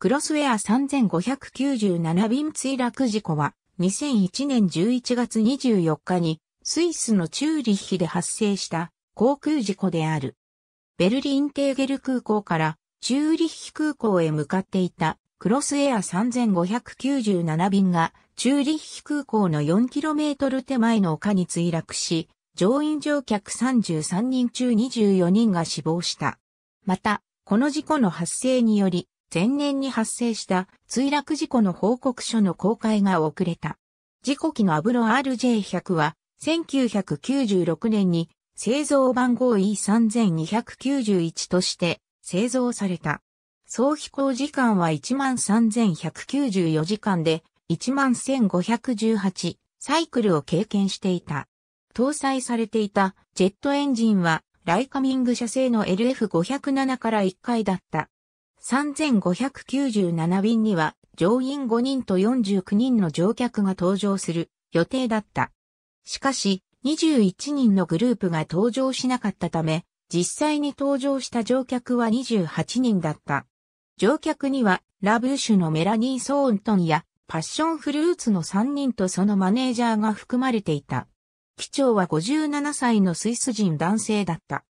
クロスウェア3597便墜落事故は2001年11月24日にスイスのチューリッヒで発生した航空事故である。ベルリンテーゲル空港からチューリッヒ空港へ向かっていたクロスエア3597便がチューリッヒ空港の 4km 手前の丘に墜落し、乗員乗客33人中24人が死亡した。また、この事故の発生により、前年に発生した墜落事故の報告書の公開が遅れた。事故機のアブロ RJ100 は、1996年に製造番号 E3291 として製造された。総飛行時間は13,194時間で11,518サイクルを経験していた。搭載されていたジェットエンジンはライカミング社製の LF507 から1回だった。3597便には乗員5人と49人の乗客が搭乗する予定だった。しかし、21人のグループが搭乗しなかったため、実際に搭乗した乗客は28人だった。乗客には、ラブーシュのメラニー・ソーントンや、パッションフルーツの3人とそのマネージャーが含まれていた。機長は57歳のスイス人男性だった。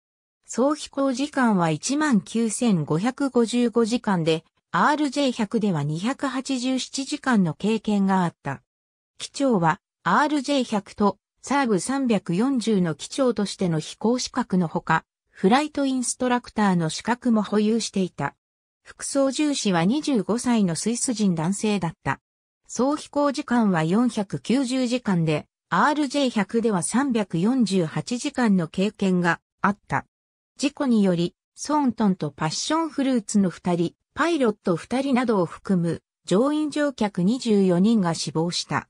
総飛行時間は19,555時間で、RJ100 では287時間の経験があった。機長は RJ100 とサーブ340の機長としての飛行資格のほか、フライトインストラクターの資格も保有していた。副操縦士は25歳のスイス人男性だった。総飛行時間は490時間で、RJ100 では348時間の経験があった。事故により、ソーントンとパッションフルーツの二人、パイロット二人などを含む乗員乗客24人が死亡した。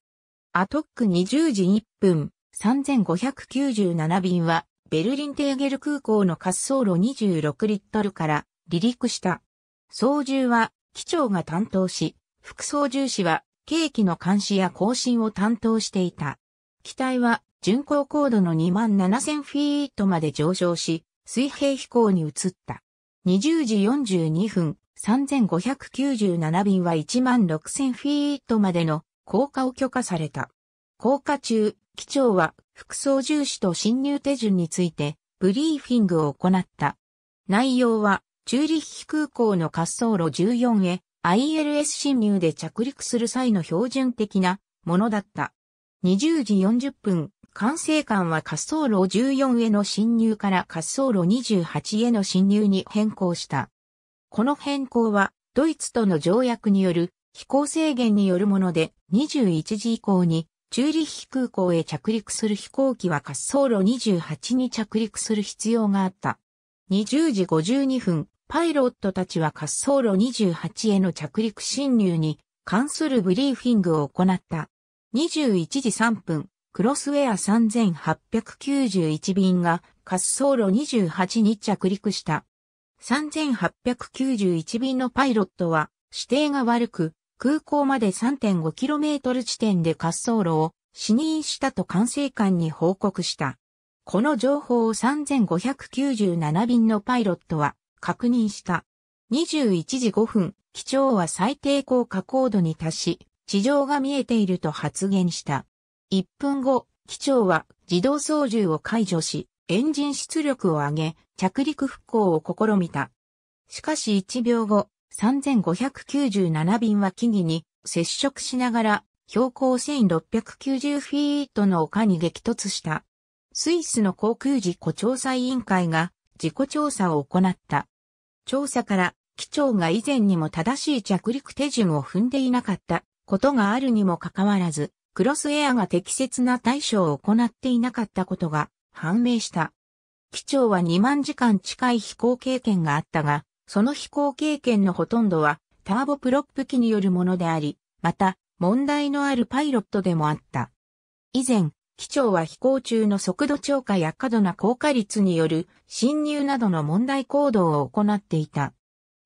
アトック20時1分3597便はベルリンテーゲル空港の滑走路26リットルから離陸した。操縦は機長が担当し、副操縦士は計器の監視や更新を担当していた。機体は巡航高度の2万7000フィートまで上昇し、水平飛行に移った。20時42分、3597便は16000フィートまでの降下を許可された。降下中、機長は副操縦士と侵入手順についてブリーフィングを行った。内容は、チューリッヒ空港の滑走路14へ ILS 侵入で着陸する際の標準的なものだった。20時40分、管制官は滑走路14への侵入から滑走路28への侵入に変更した。この変更は、ドイツとの条約による飛行制限によるもので、21時以降に、チューリッヒ空港へ着陸する飛行機は滑走路28に着陸する必要があった。20時52分、パイロットたちは滑走路28への着陸侵入に関するブリーフィングを行った。21時3分、クロスウェア3891便が滑走路28に着陸した。3891便のパイロットは指定が悪く、空港まで 3.5km 地点で滑走路を死認したと管制官に報告した。この情報を3597便のパイロットは確認した。21時5分、機長は最低降下高度に達し、地上が見えていると発言した。1分後、機長は自動操縦を解除し、エンジン出力を上げ、着陸復興を試みた。しかし1秒後、3597便は木々に接触しながら、標高1690フィートの丘に激突した。スイスの航空事故調査委員会が事故調査を行った。調査から、機長が以前にも正しい着陸手順を踏んでいなかったことがあるにもかかわらず、クロスエアが適切な対処を行っていなかったことが判明した。機長は2万時間近い飛行経験があったが、その飛行経験のほとんどはターボプロップ機によるものであり、また問題のあるパイロットでもあった。以前、機長は飛行中の速度超過や過度な高火率による侵入などの問題行動を行っていた。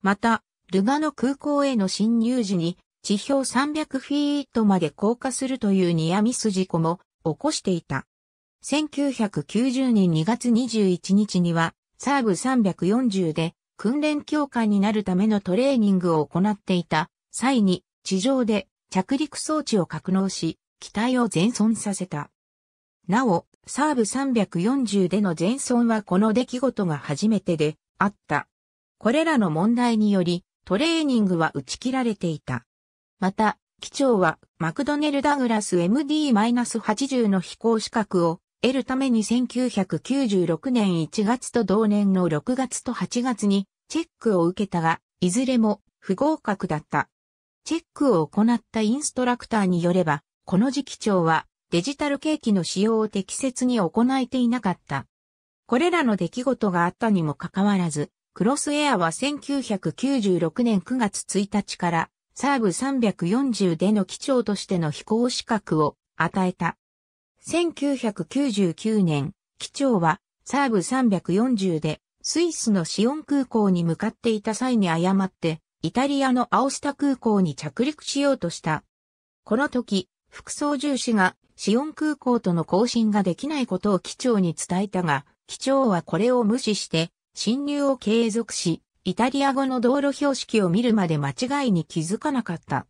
また、ルガの空港への侵入時に地表300フィートまで降下するというニアミス事故も起こしていた。1990年2月21日には、サーブ340で訓練強化になるためのトレーニングを行っていた際に地上で着陸装置を格納し、機体を全損させた。なお、サーブ340での全損はこの出来事が初めてであった。これらの問題により、トレーニングは打ち切られていた。また、機長はマクドネル・ダグラス MD-80 の飛行資格を得るために1996年1月と同年の6月と8月にチェックを受けたが、いずれも不合格だった。チェックを行ったインストラクターによれば、この時期長はデジタルケーキの使用を適切に行えていなかった。これらの出来事があったにもかかわらず、クロスエアは1996年9月1日からサーブ340での機長としての飛行資格を与えた。1999年、機長はサーブ340でスイスのシオン空港に向かっていた際に誤ってイタリアのアオスタ空港に着陸しようとした。この時、副操縦士がシオン空港との交信ができないことを機長に伝えたが、機長はこれを無視して侵入を継続し、イタリア語の道路標識を見るまで間違いに気づかなかった。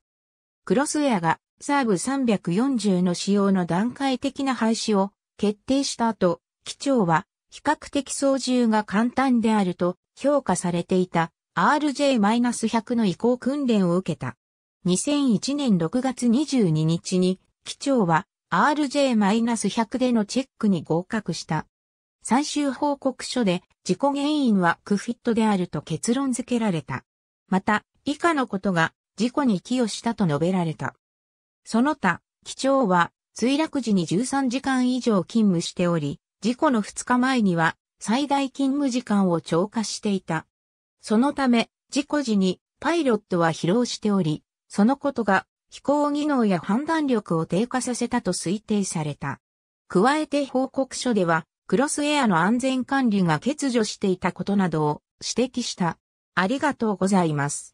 クロスウェアがサーブ340の使用の段階的な廃止を決定した後、機長は比較的操縦が簡単であると評価されていた RJ-100 の移行訓練を受けた。2001年6月22日に機長は RJ-100 でのチェックに合格した。最終報告書で事故原因はクフィットであると結論付けられた。また、以下のことが事故に寄与したと述べられた。その他、機長は墜落時に13時間以上勤務しており、事故の2日前には最大勤務時間を超過していた。そのため、事故時にパイロットは疲労しており、そのことが飛行技能や判断力を低下させたと推定された。加えて報告書では、クロスエアの安全管理が欠如していたことなどを指摘した。ありがとうございます。